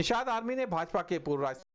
Nishad army ने भाजपा के पूर्व राष्ट्र